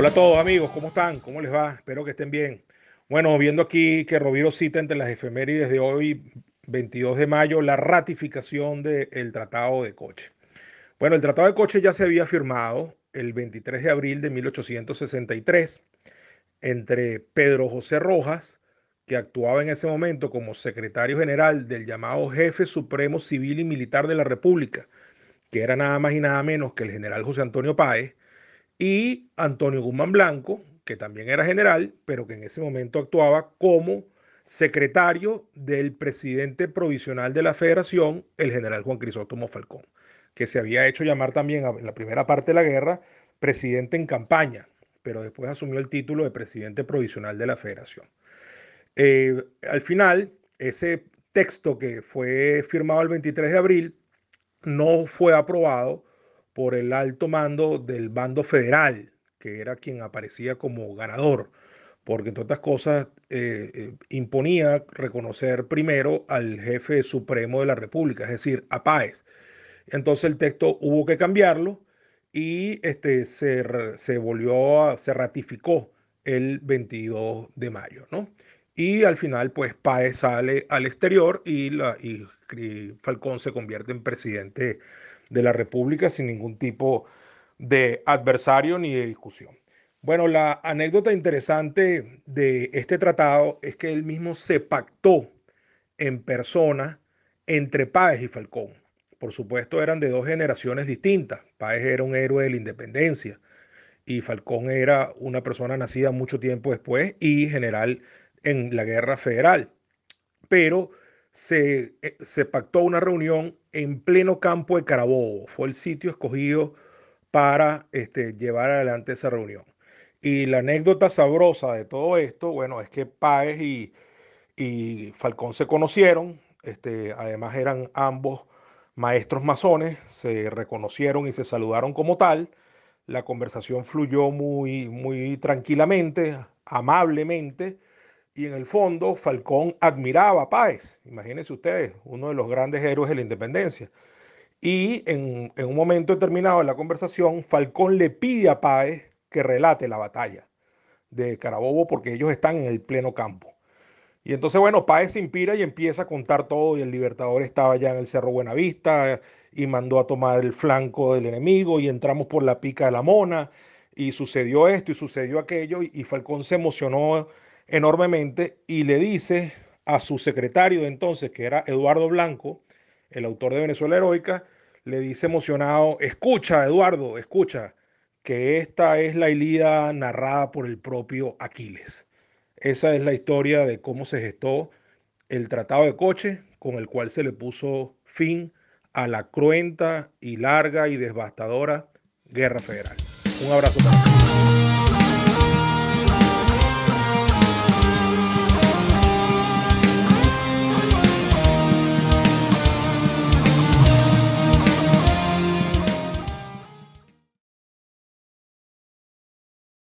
Hola a todos amigos, ¿cómo están? ¿Cómo les va? Espero que estén bien. Bueno, viendo aquí que Roviro cita entre las efemérides de hoy, 22 de mayo, la ratificación del Tratado de Coche. Bueno, el Tratado de Coche ya se había firmado el 23 de abril de 1863 entre Pedro José Rojas, que actuaba en ese momento como secretario general del llamado Jefe Supremo Civil y Militar de la República, que era nada más y nada menos que el general José Antonio Páez, y Antonio Guzmán Blanco, que también era general, pero que en ese momento actuaba como secretario del presidente provisional de la federación, el general Juan Crisóstomo Falcón, que se había hecho llamar también en la primera parte de la guerra presidente en campaña, pero después asumió el título de presidente provisional de la federación. Eh, al final, ese texto que fue firmado el 23 de abril no fue aprobado por el alto mando del bando federal, que era quien aparecía como ganador, porque todas estas cosas eh, eh, imponía reconocer primero al jefe supremo de la República, es decir, a Páez. Entonces el texto hubo que cambiarlo y este, se, se volvió, se ratificó el 22 de mayo, ¿no? Y al final, pues Páez sale al exterior y, la, Falcón se convierte en presidente de la República sin ningún tipo de adversario ni de discusión. Bueno, la anécdota interesante de este tratado es que él mismo se pactó en persona entre Páez y Falcón. Por supuesto, eran de dos generaciones distintas. Páez era un héroe de la independencia y Falcón era una persona nacida mucho tiempo después y general en la guerra federal. Pero eh, se, pactó una reunión en pleno campo de Carabobo. Fue el sitio escogido para este, llevar adelante esa reunión. Y la anécdota sabrosa de todo esto, bueno, es que Páez y, Falcón se conocieron, este, además eran ambos maestros masones, se reconocieron y se saludaron como tal. La conversación fluyó muy, muy tranquilamente, amablemente, y en el fondo Falcón admiraba a Páez, imagínense ustedes, uno de los grandes héroes de la independencia. Y en, un momento determinado de la conversación, Falcón le pide a Páez que relate la batalla de Carabobo porque ellos están en el pleno campo. Y entonces, bueno, Páez se inspira y empieza a contar todo y el Libertador estaba ya en el Cerro Buenavista y mandó a tomar el flanco del enemigo y entramos por la pica de la mona y sucedió esto y sucedió aquello y Falcón se emocionó enormemente y le dice a su secretario de entonces, que era Eduardo Blanco, el autor de Venezuela Heroica, le dice emocionado, escucha Eduardo, escucha, que esta es la Ilíada narrada por el propio Aquiles. Esa es la historia de cómo se gestó el Tratado de Coche, con el cual se le puso fin a la cruenta y larga y devastadora Guerra Federal. Un abrazo.